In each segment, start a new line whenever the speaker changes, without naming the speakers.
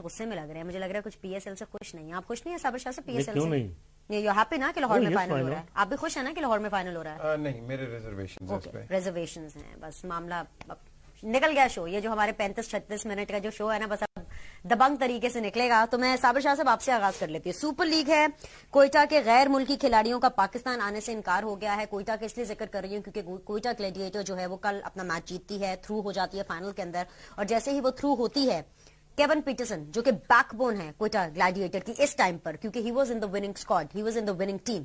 दोस्त तो गुस्से में लग रहे हैं मुझे लग रहा है कुछ पीएसएल से खुश नहीं आप खुश नहीं है साबर शाह से पीएसएल से नहीं यू हैप्पी ना कि लाहौर में फाइनल हो रहा है आप भी खुश है ना कि लाहौर में फाइनल हो रहा
है नहीं मेरे रिजर्वेशन
रिजर्वेशन है बस मामला निकल गया शो ये जो हमारे पैंतीस छत्तीस मिनट का जो शो है ना बस अब दबंग तरीके से निकलेगा तो मैं साबर शाह साहब आपसे आगाज कर लेती हूँ सुपर लीग है कोयटा के गैर मुल्की खिलाड़ियों का पाकिस्तान आने से इनकार हो गया है कोयटा के इसलिए जिक्र कर रही हूँ क्योंकि कोयटा ग्लेडिएटर जो है वो कल अपना मैच जीतती है थ्रू हो जाती है फाइनल के अंदर और जैसे ही वो थ्रू होती है केवन पीटरसन जो कि बैकबोन है कोटा ग्लैडिएटर की इस टाइम पर क्योंकि he was in the winning squad he was in the winning team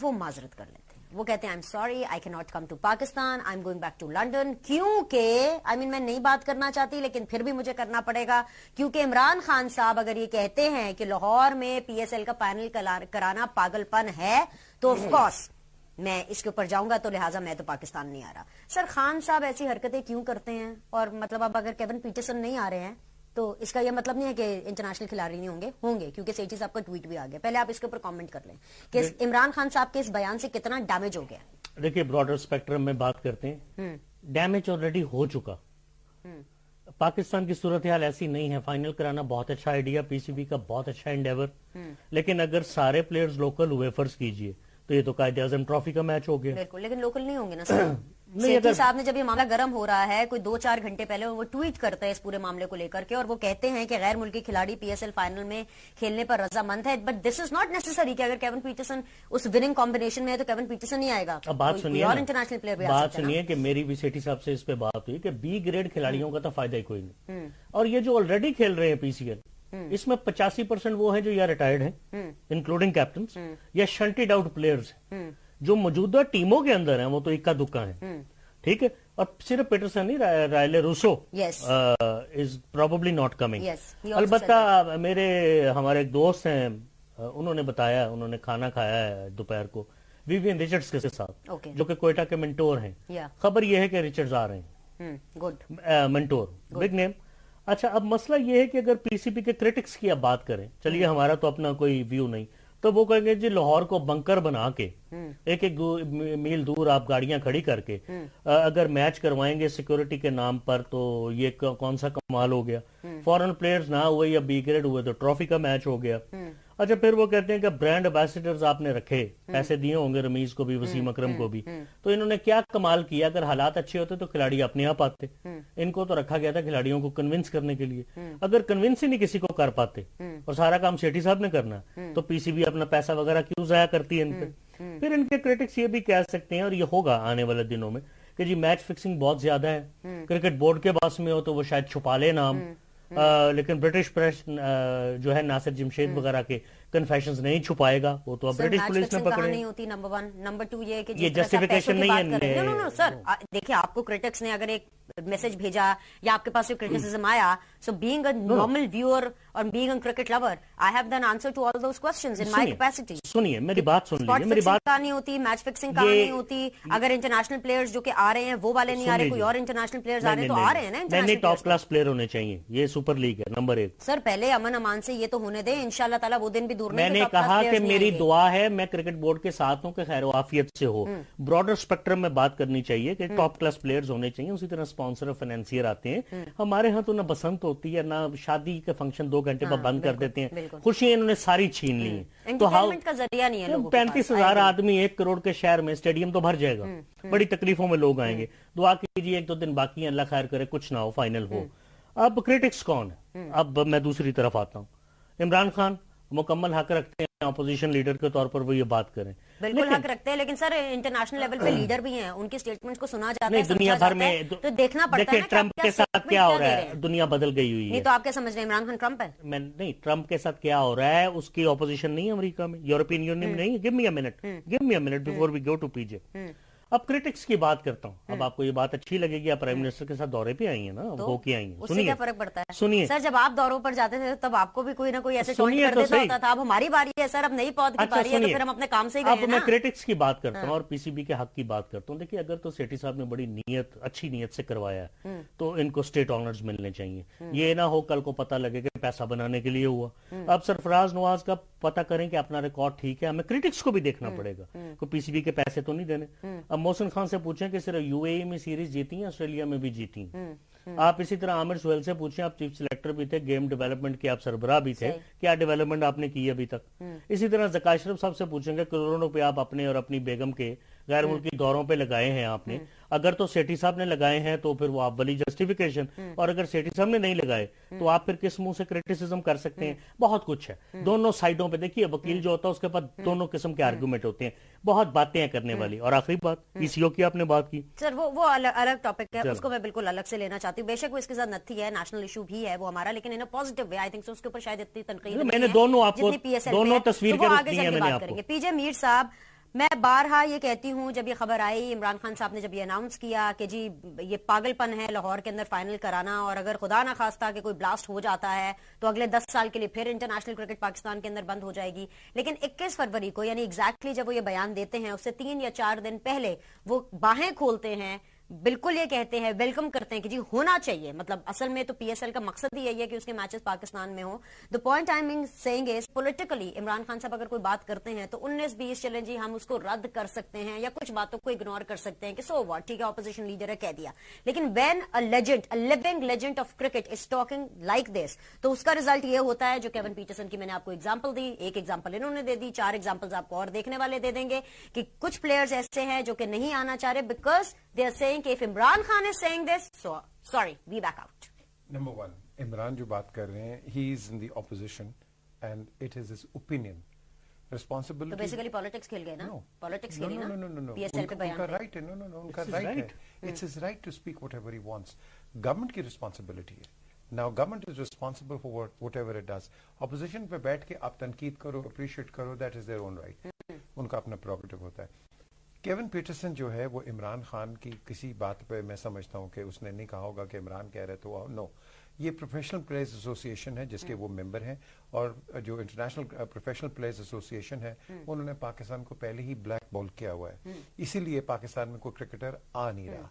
वो माजरत कर लेते हैं वो कहते हैं I am sorry I can not come to Pakistan I am going back to London क्योंकि आई मीन मैं नहीं बात करना चाहती लेकिन फिर भी मुझे करना पड़ेगा क्योंकि इमरान खान साहब अगर ये कहते हैं कि लाहौर में पीएसएल का फाइनल कराना पागलपन है तो ऑफकोर्स मैं इसके ऊपर जाऊंगा तो लिहाजा मैं तो पाकिस्तान नहीं आ रहा सर खान साहब ऐसी हरकतें क्यों करते हैं और मतलब अब अगर केवन पीटरसन नहीं आ रहे हैं तो इसका यह मतलब नहीं है कि इंटरनेशनल खिलाड़ी नहीं होंगे होंगे क्योंकि सेठी साहब का ट्वीट भी आ गया पहले आप इसके ऊपर कॉमेंट कर लें कि इमरान खान साहब के इस बयान से कितना डैमेज हो गया
देखिए ब्रॉडर स्पेक्ट्रम में बात करते हैं डैमेज हम्म। ऑलरेडी हो चुका
हम्म।
पाकिस्तान की सूरत हाल ऐसी नहीं है फाइनल कराना बहुत अच्छा आइडिया पीसीबी का बहुत अच्छा एंडेवर हम्म। लेकिन अगर सारे प्लेयर्स लोकल हुए फर्ज कीजिए तो ये तो कायदे आजम ट्रॉफी का मैच हो गया
लेकिन लोकल नहीं होंगे ना सेठी साहब ने जब ये मामला गर्म हो रहा है कोई दो चार घंटे पहले वो ट्वीट करते हैं इस पूरे मामले को लेकर के और वो कहते हैं कि गैर मुल्की खिलाड़ी पीएसएल फाइनल में खेलने पर रजामंद है but this is not necessary कि अगर केवन पीटरसन उस विनिंग कॉम्बिनेशन में है तो केवन पीटरसन ही आएगा अब बात सुनिए और इंटरनेशनल प्लेयर भी बात सुनिए
कि मेरी भी सेठी साहब से इस पर बात हुई कि बी ग्रेड खिलाड़ियों का तो फायदा ही कोई नहीं हम्म। और ये जो ऑलरेडी खेल रहे हैं पीसीएल हम्म। इसमें पचासी परसेंट वो है जो या रिटायर्ड है इंक्लूडिंग कैप्टन या शंटेड आउट प्लेयर्स है जो मौजूदा टीमों के अंदर है वो तो इक्का दुक्का है हम्म। ठीक है और सिर्फ पीटरसन ही Rilee Rossouw is probably not coming अलबत्ता मेरे हमारे एक दोस्त हैं उन्होंने बताया उन्होंने खाना खाया है दोपहर को विवियन रिचर्ड्स के साथ okay. जो कि कोयटा के मेंटोर हैं yeah. खबर यह है कि रिचर्ड्स आ रहे
हैं
गुड मेंटोर बिग नेम अच्छा अब मसला यह है कि अगर पीसीपी के क्रिटिक्स की आप बात करें चलिए हम्म। हमारा तो अपना कोई व्यू नहीं तो वो कहेंगे जी लाहौर को बंकर बना के हम्म। एक एक मील दूर आप गाड़ियां खड़ी करके हम्म। अगर मैच करवाएंगे सिक्योरिटी के नाम पर तो ये कौन सा कमाल हो गया हम्म। फॉरेन प्लेयर्स ना हुए या बी ग्रेड हुए तो ट्रॉफी का मैच हो गया अच्छा फिर वो कहते हैं कि ब्रांड एम्बेसडर्स आपने रखे पैसे दिए होंगे रमीज को भी वसीम हम्म, अकरम हम्म, को भी हम्म। तो इन्होंने क्या कमाल किया अगर हालात अच्छे होते तो खिलाड़ी अपने आप आते इनको तो रखा गया था खिलाड़ियों को कन्विंस करने के लिए अगर कन्विंस ही नहीं किसी को कर पाते और सारा काम सेठी साहब ने करना तो पीसीबी अपना पैसा वगैरह क्यों जाया करती है इन पर फिर इनके क्रिटिक्स ये भी कह सकते हैं और ये होगा आने वाले दिनों में कि जी मैच फिक्सिंग बहुत ज्यादा है क्रिकेट बोर्ड के पास में हो तो वो शायद छुपा ले नाम लेकिन ब्रिटिश प्रेस जो है नासिर जमशेद हम्म। वगैरह के कन्फेशन नहीं छुपाएगा वो तो अब ब्रिटिश पुलिस ने पकड़े नहीं
होती नंबर वन नंबर टू ये कि ये जस्टिफिकेशन नहीं है नो नो नो सर देखिए आपको क्रिटिक्स ने अगर एक मैसेज भेजा या आपके पास जो क्रिटिसिज्म आया so being a normal viewer और being a cricket lover I have then answer to all those questions in my capacity
सुनिए मेरी बात सुन लीजिए मेरी बात
नहीं होती मैच फिक्सिंग कहां नहीं होती अगर इंटरनेशनल प्लेयर्स जो कि आ रहे हैं वो वाले नहीं आ रहे कोई और इंटरनेशनल प्लेयर्स आ रहे तो आ रहे हैं ना नहीं
टॉप क्लास प्लेयर होने चाहिए ये सुपर लीग है नंबर एक
सर पहले अमन अमान से ये तो होने दें इंशाल्लाह ताला वो दिन भी मैंने कहा कि मेरी दुआ
है मैं क्रिकेट बोर्ड के साथ हूँ कि खैर वाफियत से हो ब्रॉडर स्पेक्ट्रम हम्म। में बात करनी चाहिए कि टॉप क्लास प्लेयर्स होने चाहिए उसी तरह स्पॉन्सर और फाइनेंसियर आते हैं हम्म। हमारे यहाँ तो ना बसंत होती है ना शादी के फंक्शन दो घंटे बाद हाँ, बंद कर देते हैं खुशियां इन्होंने सारी छीन ली है हम्म। तो हाउ का जरिया नहीं है तो पैंतीस हजार आदमी एक करोड़ के शहर में स्टेडियम तो भर जाएगा बड़ी तकलीफों में लोग आएंगे दुआ कीजिए एक दो दिन बाकी है अल्लाह खैर करे कुछ ना हो फाइनल हो अब क्रिटिक्स कौन है अब मैं दूसरी तरफ आता हूँ इमरान खान मुकम्मल हक रखते हैं अपोजिशन लीडर के तौर पर वो ये बात करें
बिल्कुल हक रखते हैं लेकिन सर इंटरनेशनल लेवल पे लीडर भी हैं उनके स्टेटमेंट्स को सुना जाता है दुनिया भर में तो देखना पड़ता है ट्रंप के साथ क्या हो रहा है
दुनिया बदल गई हुई है तो
आपके समझ हैं इमरान खान ट्रंप है
मैं नहीं ट्रंप के साथ क्या हो रहा है उसकी ऑपोजिशन नहीं है अमरीका में यूरोपियन यूनियन हम्म। नहीं है give me a minute give me a minute before we go to PJ अब क्रिटिक्स की बात करता हूँ अब हम्म। आपको ये बात अच्छी लगेगी आप प्राइम हम्म। मिनिस्टर के साथ दौरे पे आई है ना तो, होके आई है सुनिए फर्क
पड़ता है सुनिए सर जब आप दौरों पर जाते थे तब आपको भी कोई ना कोई ऐसे सुनिए तो था अब हमारी बारी है सर अब नहीं पौध की अच्छा, बारी है तो फिर हम अपने काम से ही अब मैं
क्रिटिक्स की बात करता हूँ हम्म। और पीसीबी के हक की बात करता हूँ देखिए अगर तो सेठी साहब ने बड़ी नीयत अच्छी नीयत से करवाया तो इनको स्टेट ऑनर्स मिलने चाहिए ये ना हो कल को पता लगेगा पैसा बनाने के लिए हुआ हम्म। अब सरफराज नवाज का पता करें कि अपना रिकॉर्ड ठीक है हमें क्रिटिक्स को भी देखना हम्म, पड़ेगा हम्म। को पीसीबी के पैसे तो नहीं देने अब मोहसिन खान से पूछें कि सिर्फ यूएई e में सीरीज जीती है ऑस्ट्रेलिया में भी जीती है आप इसी तरह आमिर सुहेल से पूछे आप चीफ सिलेक्टर भी थे गेम डेवलपमेंट के आप सरबराह भी थे क्या डेवलपमेंट आपने की अभी तक इसी तरह जकाशरफ साहब से पूछेंगे करोड़ों रुपए आप अपने और अपनी बेगम के गैर हम्म। मुल्की दौरों पे लगाए हैं आपने हम्म। अगर तो सेठी साहब ने लगाए हैं तो फिर वो आप वाली जस्टिफिकेशन हम्म। और अगर सेठी साहब ने नहीं लगाए तो आप फिर किस मुंह से क्रिटिसिज्म कर सकते हैं बहुत कुछ है दोनों साइडों पे देखिए वकील जो होता है उसके पास दोनों किस्म के आर्ग्यूमेंट होते हैं बहुत बातें हैं करने वाली और आखिरी बात ईसीओ की आपने बात की
सर वो वो अलग अलग टॉपिक है उसको मैं बिल्कुल अलग से लेना चाहती हूँ बेशक वो इसके साथ नथी है नेशनल इशू भी है वो हमारा लेकिन in positive way I think उसके ऊपर शायद इतनी तनकीद मैंने दोनों आपको दोनों तस्वीर तो पीजे मीर साहब मैं बारहा ये कहती हूँ जब ये खबर आई इमरान खान साहब ने जब ये अनाउंस किया कि जी ये पागलपन है लाहौर के अंदर फाइनल कराना और अगर खुदा ना खास्ता कि कोई ब्लास्ट हो जाता है तो अगले दस साल के लिए फिर इंटरनेशनल क्रिकेट पाकिस्तान के अंदर बंद हो जाएगी लेकिन इक्कीस फरवरी को यानी एग्जैक्टली जब वो ये बयान देते हैं उससे तीन या चार दिन पहले वो बाहें खोलते हैं बिल्कुल ये कहते हैं वेलकम करते हैं कि जी होना चाहिए मतलब असल में तो पीएसएल का मकसद ही यही है कि उसके मैचेस पाकिस्तान में हो the point I mean saying is politically Imran Khan साहब अगर कोई बात करते हैं तो 19 बीस चले जी हम उसको रद्द कर सकते हैं या कुछ बातों को इग्नोर कर सकते हैं कि सो वॉट ठीक है ऑपोजिशन लीडर है कह दिया लेकिन when a legend a living legend of cricket is talking like this तो उसका रिजल्ट यह होता है जो केवन पीटरसन की मैंने आपको एग्जाम्पल दी एक एग्जाम्पल इन्होंने दे दी चार एग्जाम्पल्स आपको और देखने वाले दे देंगे कि कुछ प्लेयर्स ऐसे हैं जो कि नहीं आना चाह रहे because they are say saying if Imran Khan is saying this, so sorry, we back out.
Number one, Imran jo baat kar rahe he is in the opposition and it is his opinion. Responsibility. So basically
politics khel gaye na? No. Politics no, kheli no, no, no, no, no. PSL unka, pe unka right hai. No, no, no. Unka it's right, right. hai. It's
his right to speak whatever he wants. Government ki responsibility hai. Now government is responsible for what, whatever it does. Opposition पे बैठ के आप तनकीद करो, appreciate करो, that is their own right. उनका hmm. अपना prerogative होता है. केविन पीटरसन जो है वो इमरान खान की किसी बात पे मैं समझता हूँ कि उसने नहीं कहा होगा कि इमरान कह रहे तो नो ये प्रोफेशनल प्लेयर्स एसोसिएशन है जिसके हम्म। वो मेंबर हैं और जो इंटरनेशनल प्रोफेशनल प्लेयर्स एसोसिएशन है हम्म। उन्होंने पाकिस्तान को पहले ही ब्लैक बॉल किया हुआ है हम्म। इसीलिए पाकिस्तान में कोई क्रिकेटर आ नहीं रहा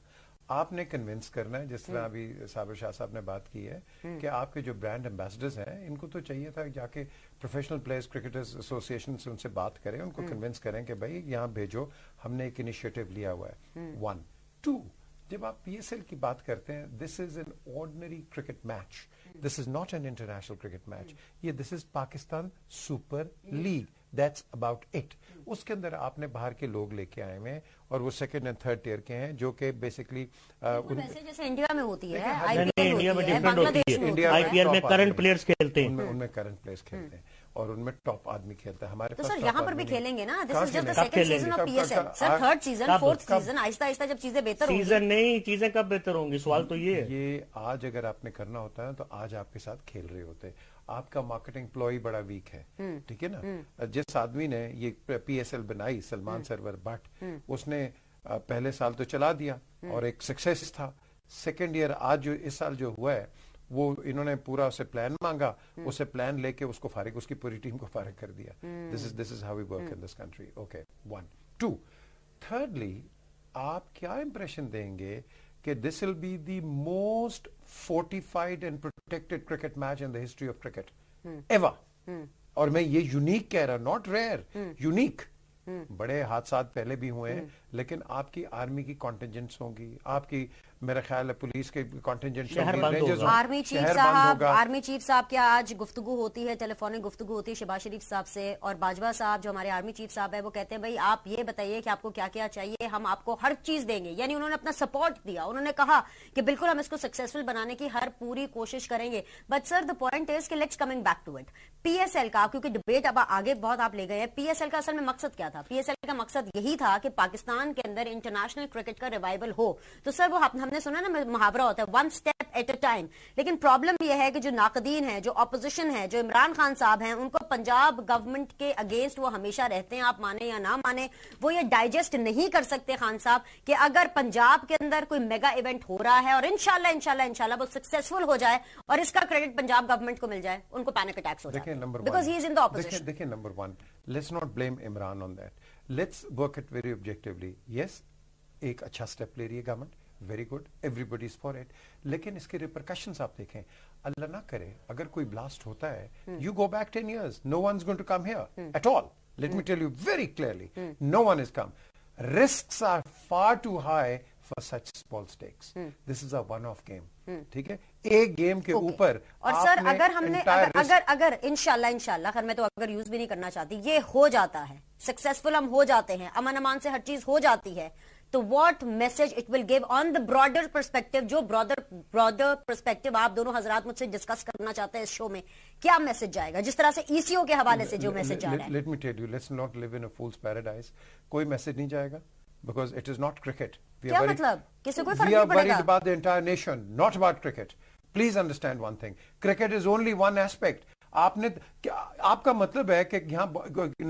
आपने कन्विंस करना है जिस तरह हम्म। अभी साबिर शाह साहब ने बात की है हम्म। कि आपके जो ब्रांड एम्बेसडर्स हैं इनको तो चाहिए था जाके प्रोफेशनल प्लेयर्स क्रिकेटर्स एसोसिएशन से उनसे बात करें उनको कन्विंस हम्म। करें कि भाई यहाँ भेजो हमने एक इनिशिएटिव लिया हुआ है वन टू जब आप पीएसएल की बात करते हैं this is an ordinary cricket match this is not an international cricket match ये this is Pakistan super league that's about it उसके अंदर आपने बाहर के लोग लेके आए हुए हैं और वो सेकेंड एंड थर्ड ईयर के हैं जो कि बेसिकली इंडिया
में होती है इंडिया में डिफरेंट होती है इंडिया आईपीएल
में करंट प्लेयर्स खेलते हैं उनमें करंट प्लेयर्स खेलते हैं और उनमें टॉप आदमी खेलता है हमारे तो सर यहाँ पर भी खेलेंगे ना this is just the second season of PSL sir third season fourth season
आहिस्ता आहिस्ता जब चीजें बेहतर होंगी सीजन
नहीं चीजें कब बेहतर होंगी सवाल तो ये है ये आज अगर आपने करना होता है तो आज आपके साथ खेल रहे होते आपका मार्केटिंग प्लॉय बड़ा वीक है हम्म, ठीक है ना हम्म। जिस आदमी ने ये पीएसएल बनाई सलमान हम्म, सरवर भट्ट उसने पहले साल तो चला दिया और एक सक्सेस था सेकेंड ईयर आज जो इस साल जो हुआ है वो इन्होंने पूरा उसे प्लान मांगा हम्म। उसे प्लान लेके उसको फारिग उसकी पूरी टीम को फारिग कर दिया this is this is how we work in this country okay one two thirdly आप क्या इंप्रेशन देंगे कि this will be the most fortified and protected cricket match in the history of cricket ever और मैं ये unique कह रहा not rare unique बड़े हादसा पहले भी हुए हैं हम्म। लेकिन आपकी आर्मी की कॉन्टिजेंट्स होंगी आपकी मेरा ख्याल है पुलिस के कॉन्टेंजेंट आर्मी चीफ साहब आर्मी
चीफ साहब क्या आज गुफ्तगु होती है टेलीफोनिक गुफ्तगु होती है शिबाज शरीफ साहब से और बाजवा साहब जो हमारे आर्मी चीफ साहब है वो कहते हैं भाई आप ये बताइए कि आपको क्या क्या चाहिए हम आपको हर चीज देंगे यानी उन्होंने अपना सपोर्ट दिया उन्होंने कहा कि बिल्कुल हम इसको सक्सेसफुल बनाने की हर पूरी कोशिश करेंगे but sir the point is के let's coming back to it PSL का क्योंकि डिबेट अब आगे बहुत आप ले गए हैं पीएसएल का असल में मकसद क्या था पीएसएल का मकसद यही था कि पाकिस्तान के अंदर इंटरनेशनल क्रिकेट का रिवाइवल हो तो सर वो हम आपने सुना ना मुहावरा होता है one step at a time लेकिन प्रॉब्लम यह है कि जो नाकदीन है जो अपोजिशन है जो इमरान खान साहब हैं उनको पंजाब गवर्नमेंट के अगेंस्ट वो हमेशा रहते हैं आप माने या ना माने वो ये डाइजेस्ट नहीं कर सकते खान साहब कि अगर पंजाब के अंदर कोई मेगा इवेंट हो रहा है और इनशाला इनशाला इनशाला वो सक्सेसफुल हो जाए और इसका क्रेडिट पंजाब गवर्नमेंट को मिल जाए उनको पैनिक अटैक्स हो जाए because he is in the opposition
देखिए number one let's not blame Imran on that let's work it very objectively yes एक अच्छा स्टेप ले रही है government very good everybody is for it लेकिन इसके रिप्रकशंस आप देखें अल्लाह ना करे अगर कोई ब्लास्ट होता है you go back ten years no one is going to come here at all let me tell you very clearly no one is come risk are far too high for such small stakes this is a one off game ठीक है एक game के ऊपर okay. और sir अगर हमने अगर, risk... अगर
अगर इनशाला इनशाला मैं तो अगर यूज भी नहीं करना चाहती ये हो जाता है सक्सेसफुल हम हो जाते हैं अमन अमान से हर चीज हो जाती है तो what message it will give on the broader perspective जो ब्रॉडर ब्रॉडर परस्पेक्टिव आप दोनों हजरात मुझसे डिस्कस करना चाहते हैं इस शो में क्या मैसेज जाएगा जिस तरह से ईसीओ e के हवाले से जो मैसेज जा रहा है
let me tell you let's not live in a fool's paradise कोई मैसेज नहीं जाएगा because it is not cricket क्या worried, मतलब? किसी कोई फर्क नहीं पड़ेगा. We are worried about the entire nation, not about cricket. Please understand one thing. Cricket is only one aspect. आपने आपका मतलब है कि यहाँ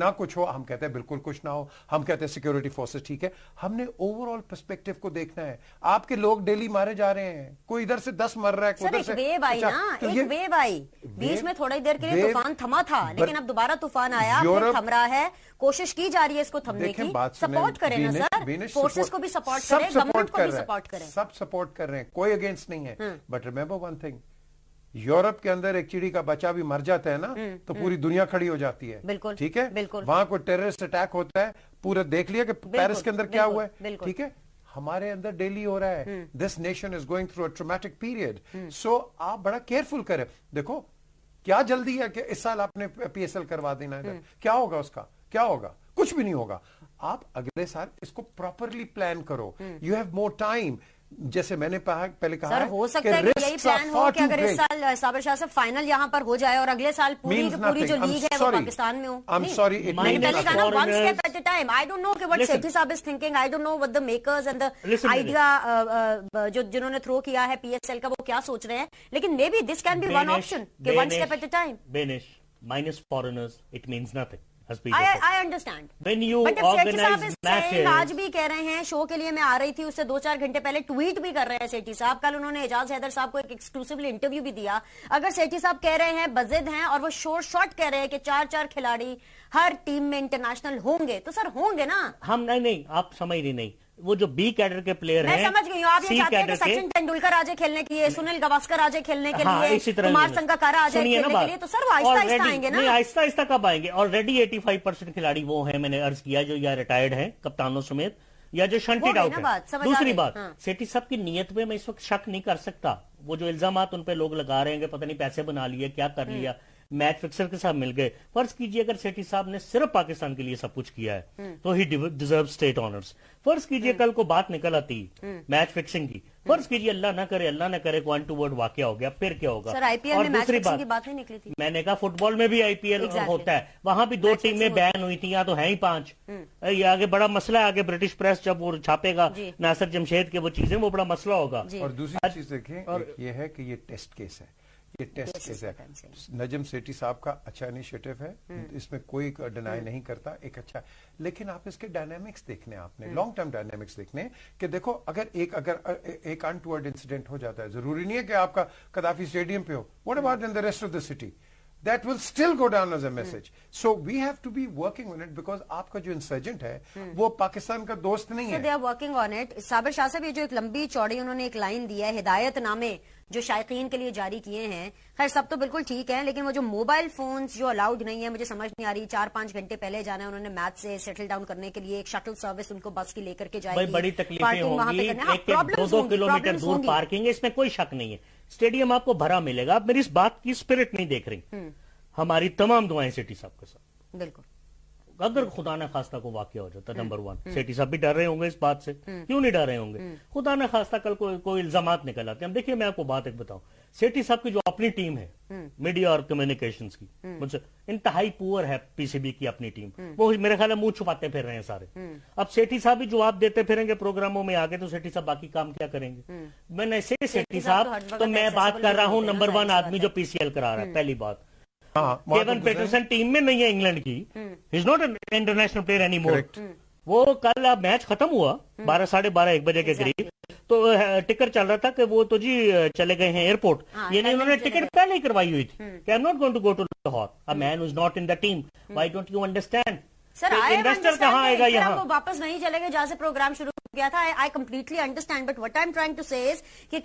ना कुछ हो हम कहते हैं बिल्कुल कुछ ना हो हम कहते हैं सिक्योरिटी फोर्सेस ठीक है हमने ओवरऑल पर्सपेक्टिव को देखना है आपके लोग डेली मारे जा रहे हैं कोई इधर से दस मर रहा है कोई से वेव आई अच्छा, ना तो एक वेव आई बीच में
थोड़ी देर के लिए तूफान थमा था लेकिन अब दोबारा तूफान आया थम रहा है कोशिश की जा रही है इसको थमने की सपोर्ट करें ना सर फोर्सेस को भी सपोर्ट करें गवर्नमेंट को भी सपोर्ट
करें सब सपोर्ट कर रहे हैं कोई अगेंस्ट नहीं है but remember one thing Europe के अंदर एक चिड़ी का बच्चा भी मर जाता है ना हम्म, तो हम्म। पूरी दुनिया खड़ी हो जाती है बिल्कुल ठीक है बिल्कुल वहां कोई टेररिस्ट अटैक होता है पूरा देख लिया कि पेरिस के अंदर क्या हुआ है ठीक है हमारे अंदर डेली हो रहा है this nation is going through a traumatic period so आप बड़ा केयरफुल करें देखो क्या जल्दी है कि इस साल आपने पीएसएल करवा देना है हम्म। क्या होगा उसका क्या होगा कुछ भी नहीं होगा आप अगले साल इसको प्रॉपरली प्लान करो यू हैव मोर टाइम जैसे मैंने पहले कहा सर, हो सकता है कि यही प्लान हो कि अगर इस
साल साबर शाह से फाइनल यहाँ पर हो जाए और अगले साल पूरी पूरी जो लीग है वो पाकिस्तान में हो I'm sorry, मैंने पहले कहा one step at a time I don't know कि व्हाट सेठी साहब is thinking I don't know what the makers and the idea जो जिन्होंने थ्रो किया है पीएसएल का वो क्या सोच रहे हैं लेकिन maybe this can be one option कि one step at a time
banish minus foreigners it means nothing आज
भी कह रहे हैं शो के लिए मैं आ रही थी उससे दो चार घंटे पहले ट्वीट भी कर रहे हैं सेठी साहब कल उन्होंने एजाज हैदर साहब को एक एक्सक्लूसिवली इंटरव्यू भी दिया अगर सेठी साहब कह रहे हैं बजिद हैं और वो शोर शॉट कह रहे हैं कि चार चार खिलाड़ी हर टीम में इंटरनेशनल होंगे तो सर होंगे ना
हम नहीं नहीं आप समझ रही नहीं वो जो बी कैडर के प्लेयर हैं समझ गई आप ये चाहते हैं कि सचिन
तेंदुलकर आज खेलने के लिए सुनील गावस्कर आज खेलने के हाँ, लिए इसी तरह कुमार संगकारा आज खेलने के लिए तो सर वो आहिस्ता आहिस्ता आएंगे ना आहिस्ता
आहिस्ता कब आएंगे ऑलरेडी 85 परसेंट खिलाड़ी वो हैं मैंने अर्ज किया जो या रिटायर्ड है कप्तानों समेत या जो शंटेड आउट है दूसरी बात हाँ। सेठी साहब की नीयत में मैं इस वक्त शक नहीं कर सकता वो जो इल्जाम उन पर लोग लगा रहे हैं पता नहीं पैसे बना लिए क्या कर हम्म। लिया मैच फिक्सर के साथ मिल गए फर्ज कीजिए अगर सेठी साहब ने सिर्फ पाकिस्तान के लिए सब कुछ किया है हम्म। तो ही डिजर्व स्टेट ऑनर्स फर्ज कीजिए हम्म। कल को बात निकल आती मैच हम्म। फिक्सिंग की फर्ज कीजिए अल्लाह ना करे अल्लाह ना करे वन टू वर्ड वाक्य हो गया फिर क्या होगा आईपीएल और दूसरी बात, बात निकली थी मैंने कहा फुटबॉल में भी आईपीएल होता है वहां भी दो टीमें बैन हुई थी यहाँ तो है ही पांच ये आगे बड़ा मसला है आगे ब्रिटिश प्रेस जब वो छापेगा नासर जमशेद के वो चीजें वो बड़ा मसला होगा और दूसरी
चीज देखिए ये है कि ये टेस्ट केस है ये टेस्ट केस है नजम सेठी साहब का अच्छा इनिशिएटिव है हम्म। इसमें कोई डिनाई हम्म। नहीं करता एक अच्छा लेकिन आप इसके डायनेमिक्स देखने आपने लॉन्ग टर्म डायनेमिक्स देखने कि देखो अगर एक अगर एक अनटुअर्ड इंसिडेंट हो जाता है जरूरी नहीं है कि आपका कदाफी स्टेडियम पे हो what about in the rest of the city that will still go down as a message so we have to be working on it because आपका जो इंसर्जेंट है hmm. वो पाकिस्तान का दोस्त नहीं so है they are
working on it Sabir Shah साहब ये जो एक लंबी चौड़ी उन्होंने एक लाइन दी है हिदायत नामे जो शायकीन के लिए जारी किए हैं खैर सब तो बिल्कुल ठीक है लेकिन वो जो मोबाइल फोन्स जो अलाउड नहीं है मुझे समझ नहीं आ रही चार पांच घंटे पहले जाना है उन्होंने मैथ से सेटल डाउन करने के लिए एक शटल सर्विस उनको बस की लेकर के जाएगी बड़ी तकलीफ हाँ, दो किलोमीटर दूर पार्किंग
है इसमें कोई शक नहीं है स्टेडियम आपको भरा मिलेगा आप मेरी इस बात की स्पिरिट नहीं देख रही हम्म। हमारी तमाम दुआएं सिटी साहब के साथ बिल्कुल अगर खुदा ने खास्ता को वाक्य हो जाता नंबर हम्म, वन हम्म। सेठी साहब भी डर रहे होंगे इस बात से हम्म। क्यों नहीं डर रहे होंगे खुदा ने खास्ता कल को, कोई इल्जाम निकल आते हैं देखिए मैं आपको बात एक बताऊं सेठी साहब की जो अपनी टीम है मीडिया और कम्युनिकेशन की मुझसे इंतहाई पुअर है पीसीबी की अपनी टीम वो मेरे ख्याल में मुंह छुपाते फिर रहे हैं सारे अब सेठी साहब भी जवाब देते फिरेंगे प्रोग्रामों में आगे तो सेठी साहब बाकी काम क्या करेंगे मैंने सेठी साहब तो, तो मैं बात कर रहा हूँ नंबर वन आदमी जो पीसीएल करा रहा है पहली बात केवन पेटरसन टीम में नहीं है इंग्लैंड की is not an international player any more वो कल अब मैच खत्म हुआ hmm. बारह साढ़े बारह एक बजे के करीब तो टिकट चल रहा था कि वो तो जी चले गए हैं एयरपोर्ट हाँ, यानी उन्होंने टिकट पहले ही करवाई हुई थी I am not going to go to Lahore a man is not in the team why don't you understand sir investor कहाँ आएगा यहाँ वो
वापस नहीं चले गए जहाँ से प्रोग्राम शुरू किया था I completely understand but what I am trying to say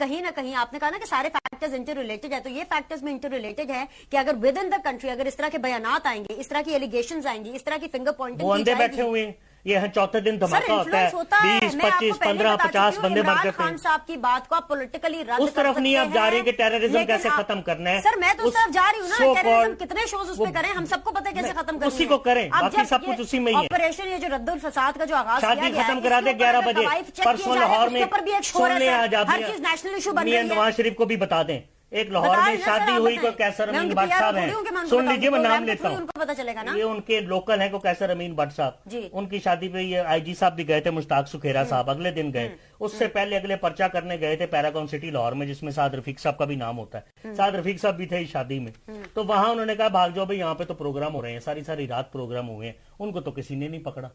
कहीं ना कहीं आपने कहा ना कि सारे फैक्टर्स इंटर रिलेटेड है तो ये फैक्टर्स में इंटर रिलेटेड है कि अगर विद इन द कंट्री अगर इस तरह के बयान आएंगे इस तरह की एलिगेशन आएंगे इस तरह की फिंगर पॉइंट बैठे हुए
हैं ये है चौथे दिन धमाका होता है बीस पच्चीस पंद्रह पचास बंदे मर जाते हैं
साहब की बात को आप पोलिटिकली उस तरफ नहीं आप जा
रहे की टेररिज्म कैसे खत्म करना है सर
मैं तो उस तरफ जा रही हूँ कितने शोज उसमें करें हम सबको पता है कैसे खत्म करें उसी को करें बाकी सब कुछ उसी में ही ऑपरेशन ये जो रद्द फसाद का जो आगाज शादी खत्म करा दे ग्यारह बजे तो परसों लाहौर में सोने आ जाते हैं नवाज
शरीफ को भी बता दें एक लाहौर में शादी हुई को कैसर अमीन भट्ट साहब है सुन लीजिए मैं नाम लेता हूँ पता चलेगा ना ये उनके लोकल है को कैसर अमीन भट्ट साहब उनकी शादी पे ये आईजी साहब भी गए थे मुश्ताक सुखेरा हम्म। साहब अगले दिन गए हम्म। उससे हम्म। पहले अगले पर्चा करने गए थे पैरागॉन सिटी लाहौर में जिसमें साद रफीक साहब का भी नाम होता है हम्म। साद रफीक साहब भी थे इस शादी में हम्म। तो वहां उन्होंने कहा भाग जाओ भाई यहाँ पे तो प्रोग्राम हो रहे हैं सारी सारी रात प्रोग्राम हुए हैं उनको तो किसी ने नहीं पकड़ा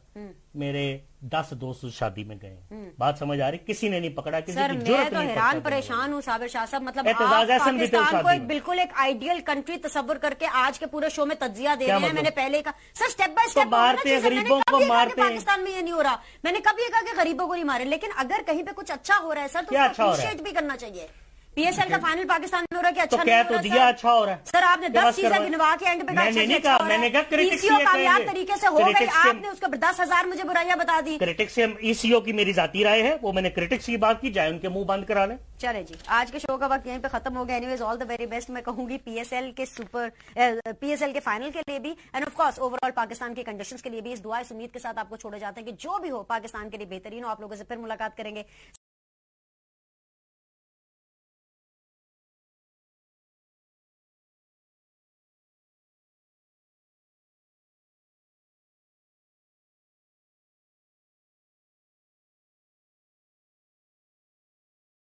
मेरे दस दोस्त शादी में गए बात समझ आ रही किसी ने नहीं पकड़ा किसी की जरूरत तो हैरान परेशान
हूँ साबिर शाह साहब मतलब पाकिस्तान को एक बिल्कुल एक आइडियल कंट्री तस्वर करके आज के पूरे शो में तजिया दे रहे हैं मैंने मतलब? पहले कहा सर स्टेप बाय स्टेप मारते हैं गरीबों को मारते पाकिस्तान में ये नहीं हो रहा मैंने कभी कहा कि गरीबों को नहीं मारे लेकिन अगर कहीं पे कुछ अच्छा हो रहा है सर तो अप्रिशिएट अच्छा भी करना चाहिए पीएसएल का फाइनल पाकिस्तान में हो रहा है कि अच्छा तो तो दिया
अच्छा हो रहा है सर आपने दस चीजें गिनवा के एंड पे नहीं अच्छा मैंने कहा ईसीओ e कामयाब तरीके से हो गई आपने
उसका दस हजार मुझे बुराइयां बता दी
क्रिटिक्स ईसीओ e की मेरी जाति राय है वो मैंने क्रिटिक्स की बात की जाए उनके मुंह बंद करा ले
चले जी आज के शो का वक्त यहीं पे खत्म हो गया anyways all the very best मैं कहूंगी पीएसएल के सुपर पीएसएल eh, के फाइनल के लिए भी end of course overall Pakistan के कंडीशंस के लिए भी इस दुआ इस उम्मीद के साथ आपको छोड़े जाते हैं कि जो भी हो पाकिस्तान के लिए बेहतरीन हो आप लोगों से फिर मुलाकात करेंगे